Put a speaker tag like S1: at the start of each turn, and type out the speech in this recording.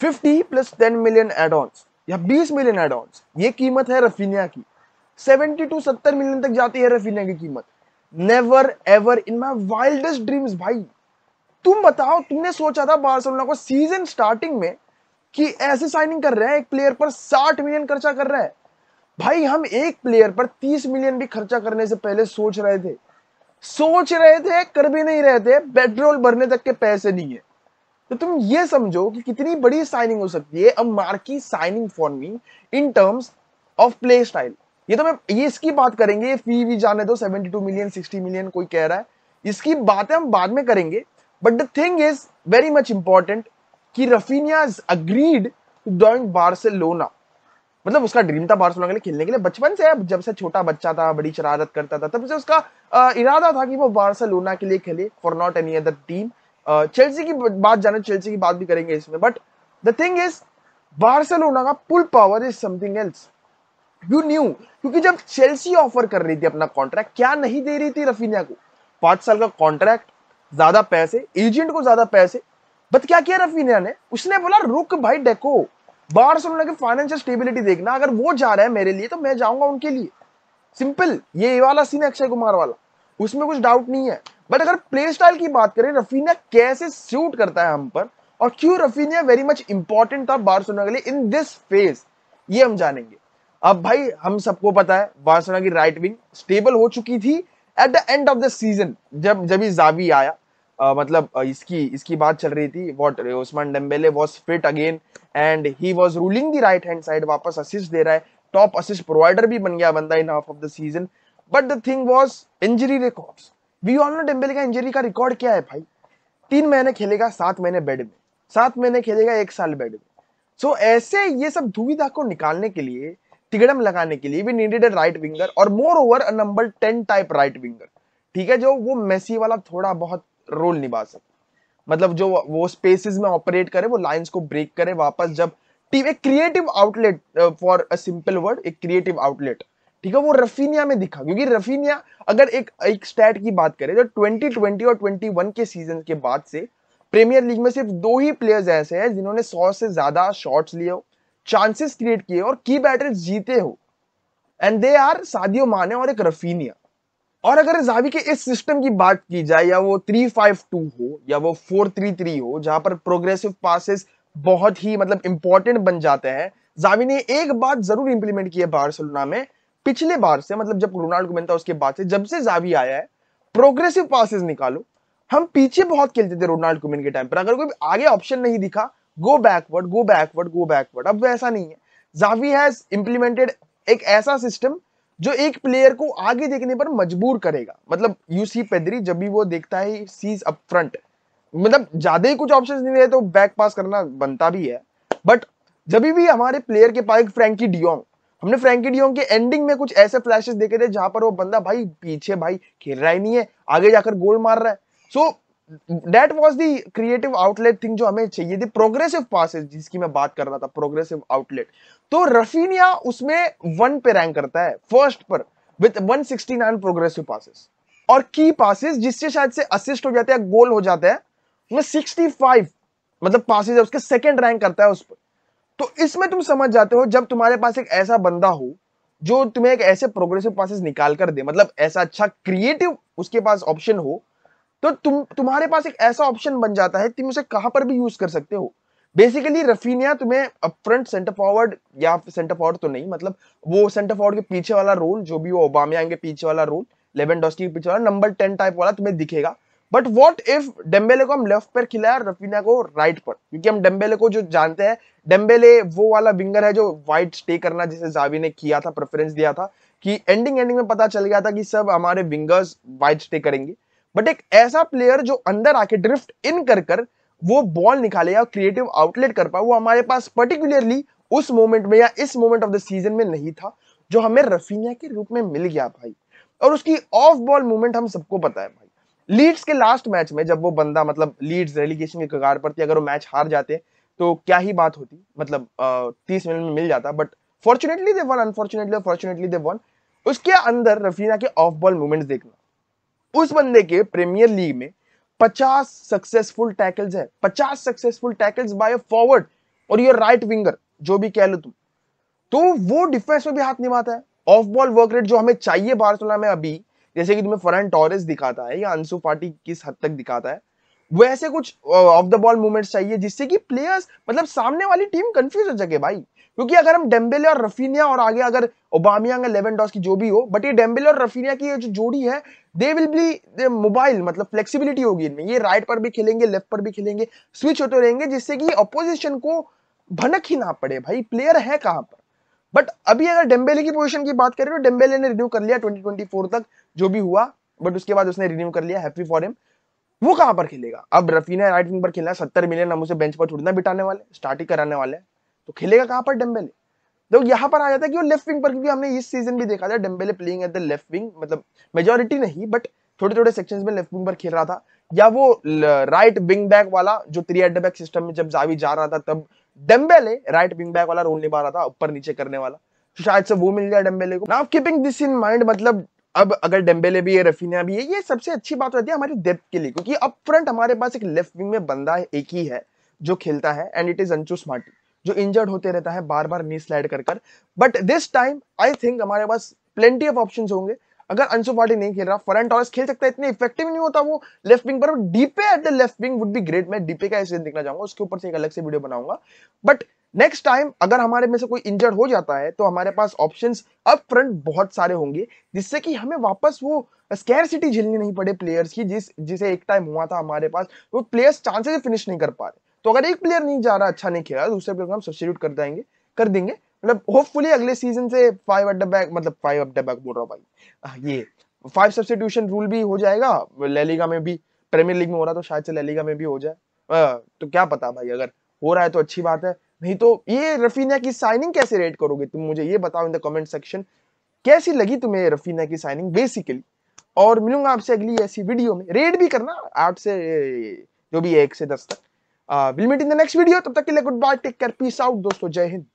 S1: fifty plus ten million add ons या बीस million add ऑन्स ये कीमत है रफीनिया की सेवेंटी टू सत्तर मिलियन तक जाती है रफीनिया की कीमत never ever in my wildest dreams भाई तुम बताओ तुमने सोचा था बार्सिलोना को सीजन स्टार्टिंग में कि ऐसे साइनिंग कर रहे हैं एक प्लेयर पर 60 मिलियन खर्चा कर रहा है भाई हम एक प्लेयर पर 30 मिलियन भी खर्चा करने से पहले सोच रहे थे सोच रहे थे कर भी नहीं रहे थे पेट्रोल भरने तक के पैसे नहीं है तो तुम ये समझो कि कितनी बड़ी साइनिंग हो सकती है a marquee signing for me in terms of play style ये तो मैं ये इसकी बात करेंगे फी भी जाने दो 72 मिलियन 60 मिलियन कोई कह रहा है इसकी बातें हम बाद में करेंगे but the thing is very much important कि Raphinha is agreed to join Barcelona मतलब उसका ड्रीम था बार्सिलोना के लिए खेलने के लिए बचपन से जब से छोटा बच्चा था बड़ी शरारत करता था तब से उसका इरादा था कि वो बार्सिलोना के लिए खेले for not any other team Chelsea की बात जाने चेल्सी तो की बात भी करेंगे इसमें but the thing is Barcelona का pull power is something else you knew क्योंकि जब चेल्सी ऑफर कर रही थी अपना कॉन्ट्रैक्ट क्या नहीं दे रही थी रफीनिया को पांच साल का कॉन्ट्रैक्ट ज्यादा पैसे एजेंट को ज्यादा पैसे बट क्या किया रफीनिया ने उसने बोला रुक भाई डेको बार्सिलोना की फाइनेंशियल स्टेबिलिटी देखना अगर वो जा रहा है मेरे लिए तो मैं जाऊंगा उनके लिए सिंपल ये वाला सीन अक्षय कुमार वाला उसमें कुछ डाउट नहीं है बट अगर प्ले स्टाइल की बात करें रफीनिया कैसे सूट करता है हम पर और क्यों रफीनिया वेरी मच इंपॉर्टेंट था बार्सोना के लिए इन दिस फेज ये हम जानेंगे अब भाई हम सबको पता है बार्सोना की राइट विंग स्टेबल हो चुकी थी at the end of the season जब जब ही जावी आया आ, मतलब इसकी इसकी बात चल रही थी what Ousmane Dembele was fit again and he was ruling the right hand side वापस असिस्ट दे रहा है टॉप असिस्ट प्रोवाइडर भी बन गया बंदा in half of the season but the thing was injury records we all know Dembele का injury का रिकॉर्ड क्या है भाई तीन महीने खेलेगा सात महीने बेड में सात महीने खेलेगा एक साल बेड में सो so, ऐसे ये सब दुविधा को निकालने के लिए तिगड़म लगाने के लिए भी नीडेड राइट विंगर और more over number ten type right winger ठीक है जो वो मेसी वाला थोड़ा बहुत रोल निभा सके मतलब जो वो स्पेसिस में ऑपरेट करे वो लाइंस को ब्रेक करे वापस जब टीम एक creative outlet for a simple word एक क्रिएटिव आउटलेट ठीक है वो रफीनिया में दिखा क्योंकि रफीनिया अगर एक एक स्टैट की बात करें तो 2020 और 21 के सीजन के बाद से प्रीमियर लीग में सिर्फ दो ही प्लेयर्स ऐसे हैं जिन्होंने सौ से ज्यादा शॉट्स लिए हो चांसेस क्रिएट किए और की बैटल जीते हो एंड दे आर सादियो माने और एक रफीनिया और अगर जावी के इस सिस्टम की बात की जाए या वो थ्री फाइव टू हो या वो फोर थ्री थ्री हो जहां पर प्रोग्रेसिव पासिस बहुत ही मतलब इंपॉर्टेंट बन जाते हैं जावी ने एक बात जरूर इंप्लीमेंट की है बार्सिलोना में पिछले बार से मतलब जब रोनाल्ड गुमेन था उसके बाद से जब से जावी आया है प्रोग्रेसिव पासिस निकालो हम पीछे बहुत खेलते थे रोनाल्ड कुमिन के टाइम पर अगर कोई आगे ऑप्शन नहीं दिखा go backward go backward go backward अब वैसा नहीं है जावी हैज इंप्लीमेंटेड एक ऐसा सिस्टम जो एक प्लेयर को आगे देखने पर मजबूर करेगा मतलब यू सी पेदरी जब भी वो देखता है सीज अप फ्रंट मतलब ज्यादा ही कुछ ऑप्शन नहीं रहे तो बैक पास करना बनता भी है बट जब भी हमारे प्लेयर के पास एक फ्रेंकी डियोंग हमने फ्रेंकी डियोंग के एंडिंग में कुछ ऐसे फ्लैशेस देखे थे जहां पर वो बंदा भाई पीछे भाई खेल रहा ही नहीं है आगे जाकर गोल मार रहा है so that was the creative outlet thing जो हमें चाहिए थी प्रोग्रेसिव पास जिसकी मैं बात कर रहा था प्रोग्रेसिव आउटलेट तो रफीनिया उसमें वन पे रैंक करता है फर्स्ट पर with one sixty nine progressive passes और की पासिस जिससे शायद से असिस्ट हो जाते हैं गोल हो जाता है सिक्सटी फाइव मतलब पासिस है उसके सेकेंड रैंक करता है उस पर तो इसमें तुम समझ जाते हो जब तुम्हारे पास एक ऐसा बंदा हो जो तुम्हें एक ऐसे प्रोग्रेसिव पासिस निकाल कर दे मतलब ऐसा अच्छा क्रिएटिव उसके पास ऑप्शन हो तो तुम तुम्हारे पास एक ऐसा ऑप्शन बन जाता है तुम उसे कहां पर भी यूज कर सकते हो बेसिकली रफीनिया तुम्हें अपफ्रंट सेंटर फॉरवर्ड या सेंटर फॉरवर्ड तो नहीं मतलब वो सेंटर फॉरवर्ड के पीछे वाला रोल जो भी वो ओबामियांग के पीछे वाला रोल लेवन के पीछे वाला नंबर टेन टाइप वाला तुम्हें दिखेगा बट वॉट इफ डेम्बेले को हम लेफ्ट पर खिलाया रफीना को राइट पर क्योंकि हम डेम्बेले को जो जानते हैं डेम्बेले वो वाला विंगर है जो वाइट स्टे करना जैसे जावी ने किया था प्रेफरेंस दिया था कि एंडिंग एंडिंग में पता चल गया था कि सब हमारे विंगर्स वाइट स्टे करेंगे बट एक ऐसा प्लेयर जो अंदर आके ड्रिफ्ट इन कर कर वो बॉल निकाले या क्रिएटिव आउटलेट कर पाए वो हमारे पास पर्टिकुलरली उस मोमेंट में या इस मोमेंट ऑफ द सीजन में नहीं था जो हमें रफीनिया के रूप में मिल गया भाई और उसकी ऑफ बॉल मूवमेंट हम सबको पता है लीड्स के लास्ट मैच में जब वो बंदा मतलब लीड्स रेलीगेशन के कगार पर थी अगर वो मैच हार जाते तो क्या ही बात होती मतलब तीस मिनट में मिल जाता but fortunately they won unfortunately fortunately they won उसके अंदर रफीना के ऑफ बॉल मूवमेंट्स देखना उस बंदे के प्रीमियर लीग में 50 सक्सेसफुल टैकल्स है 50 सक्सेसफुल टैकल्स बाय फॉरवर्ड और ये राइट विंगर जो भी कह लो तुम तो वो डिफेंस में भी हाथ निभाता है ऑफ बॉल वर्क रेट जो हमें चाहिए बार्सोला में अभी जैसे कि तुम्हें फरहान टॉरेस दिखाता है या अंशु पार्टी किस हद तक दिखाता है ऐसे कुछ ऑफ द बॉल मूवमेंट्स चाहिए जिससे कि प्लेयर्स मतलब सामने वाली टीम कंफ्यूज हो सके भाई क्योंकि अगर हम डेम्बेले और रफीनिया और आगे अगर ओबामियांग लेवन डॉस की जो भी हो बट ये डेम्बेले और रफीनिया की जो जोड़ी है दे विल बी मोबाइल मतलब फ्लेक्सिबिलिटी होगी इनमें ये राइट पर भी खेलेंगे लेफ्ट पर भी खेलेंगे स्विच होते रहेंगे जिससे कि अपोजिशन को भनक ही ना पड़े भाई प्लेयर है कहाँ पर बट अभी अगर डेम्बेले की पोजीशन की बात करें तो डेम्बेले ने रिन्यू कर लिया 2024 तक जो भी हुआ बट उसके बाद उसने रिन्यू कर लिया हैप्पी फॉर हिम वो कहां पर खेलेगा अब रफीना राइट विंग पर खेलना सत्तर मिलियन हम उसे बेंच पर छोड़ना बिटाने वाले स्टार्टिंग कराने वाले तो खेलेगा कहां पर डेम्बेले तो यहां पर आ जाता है कि वो लेफ्ट विंग पर क्योंकि हमने इस सीजन भी देखा था Dembele playing at the left wing मतलब मेजोरिटी नहीं बट थोड़े थोड़े सेक्शंस में लेफ्ट विंग पर खेल रहा था या वो राइट विंग बैक वाला जो थ्री एट बैक सिस्टम में जब जावी जा रहा था तब डेम्बेले राइट विंग बैक वाला रोल निभा रहा था ऊपर नीचे करने वाला तो शायद से वो मिल गया डेम्बेले को now keeping this in mind मतलब अब अगर डेम्बेले भी है रफीना भी है ये सबसे अच्छी बात रहती है हमारी डेप्थ के लिए क्योंकि अब फ्रंट हमारे पास एक लेफ्ट विंग में बंदा है एक ही है जो खेलता है एंड इट इज अंशु स्मार्टी जो इंजर्ड होते रहता है बार बार नी स्लाइड कर कर but this time I think हमारे पास प्लेंटी ऑफ ऑप्शन होंगे अगर अंशु पार्टी नहीं खेल रहा फॉरन टॉरेस खेल सकता है इतने इफेक्टिव नहीं होता वो लेफ्ट विंग पर Depay at the left wing would be great मैं डीपे का ऐसे देखना चाहूंगा उसके ऊपर से एक अलग से वीडियो बनाऊंगा बट नेक्स्ट टाइम अगर हमारे में से कोई इंजर्ड हो जाता है तो हमारे पास ऑप्शन अप फ्रंट बहुत सारे होंगे जिससे कि हमें वापस वो स्केयर सिटी झेलनी नहीं पड़े प्लेयर्स की जिस जिसे एक टाइम हुआ था हमारे पास वो प्लेयर्स चांसेस फिनिश नहीं कर पा रहे तो अगर एक प्लेयर नहीं जा रहा अच्छा नहीं खेला दूसरे प्लेयर को हम सब्सिट्यूट कर देंगे कर देंगे मतलब होपफुली अगले सीजन से फाइव अड्डा बैक मतलब फाइव अड्डा बैक बोल रहा हूँ भाई हाँ, ये फाइव सब्सटीट्यूशन रूल भी हो जाएगा लेलीगा में भी प्रीमियर लीग में हो रहा तो शायद से लेलीगा में भी हो जाए आ, हाँ, तो क्या पता भाई अगर हो रहा है तो अच्छी बात है नहीं तो ये रफीना की साइनिंग कैसे रेट करोगे तुम मुझे ये बताओ इन द कमेंट सेक्शन कैसी लगी तुम्हें रफीना की साइनिंग बेसिकली और मिलूंगा आपसे अगली ऐसी वीडियो में रेट भी करना आठ से जो भी एक से दस तक will meet in the next video तब तक के लिए good bye take care peace out दोस्तों जय हिंद